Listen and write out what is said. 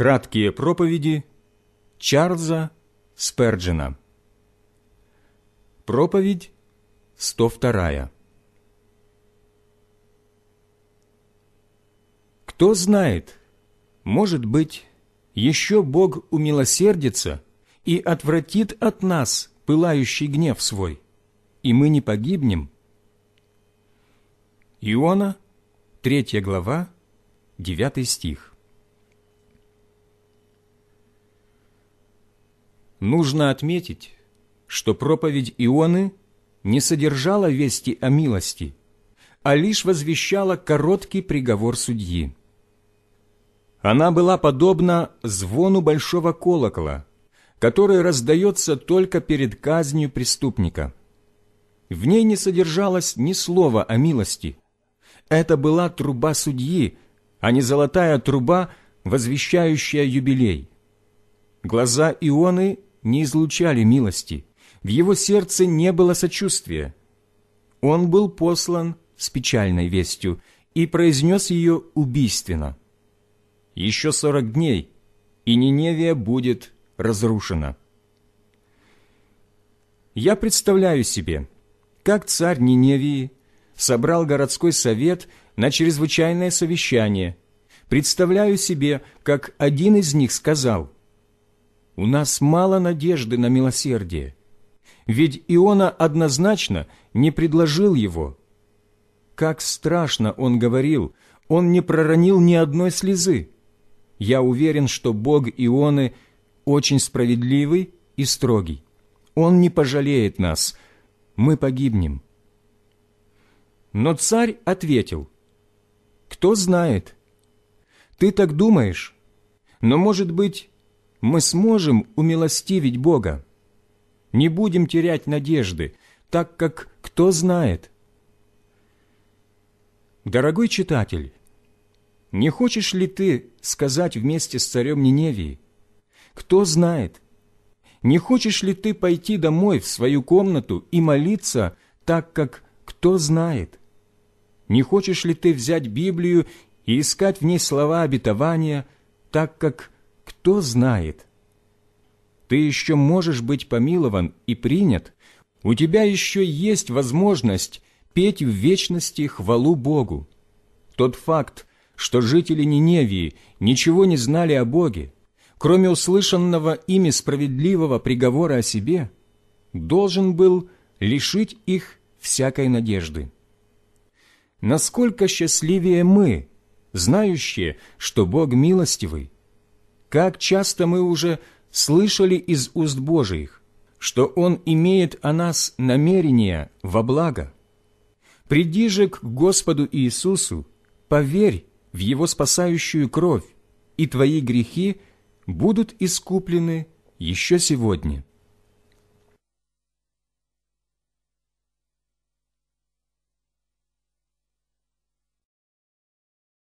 Краткие проповеди Чарльза Сперджина Проповедь 102 Кто знает, может быть, еще Бог умилосердится и отвратит от нас пылающий гнев свой, и мы не погибнем. Иона, 3 глава, 9 стих. Нужно отметить, что проповедь Ионы не содержала вести о милости, а лишь возвещала короткий приговор судьи. Она была подобна звону большого колокола, который раздается только перед казнью преступника. В ней не содержалось ни слова о милости. Это была труба судьи, а не золотая труба, возвещающая юбилей. Глаза Ионы не излучали милости, в его сердце не было сочувствия. Он был послан с печальной вестью и произнес ее убийственно. Еще сорок дней, и Ниневия будет разрушена. Я представляю себе, как царь Ниневии собрал городской совет на чрезвычайное совещание. Представляю себе, как один из них сказал – у нас мало надежды на милосердие, ведь Иона однозначно не предложил его. Как страшно он говорил, он не проронил ни одной слезы. Я уверен, что Бог Ионы очень справедливый и строгий. Он не пожалеет нас, мы погибнем. Но царь ответил, «Кто знает? Ты так думаешь, но, может быть, мы сможем умилостивить Бога. Не будем терять надежды, так как кто знает. Дорогой читатель, не хочешь ли ты сказать вместе с царем Ниневии? Кто знает? Не хочешь ли ты пойти домой в свою комнату и молиться, так как кто знает? Не хочешь ли ты взять Библию и искать в ней слова обетования, так как кто знает? Ты еще можешь быть помилован и принят. У тебя еще есть возможность петь в вечности хвалу Богу. Тот факт, что жители Ниневии ничего не знали о Боге, кроме услышанного ими справедливого приговора о себе, должен был лишить их всякой надежды. Насколько счастливее мы, знающие, что Бог милостивый, как часто мы уже слышали из уст Божиих, что Он имеет о нас намерение во благо. Приди же к Господу Иисусу, поверь в Его спасающую кровь, и твои грехи будут искуплены еще сегодня».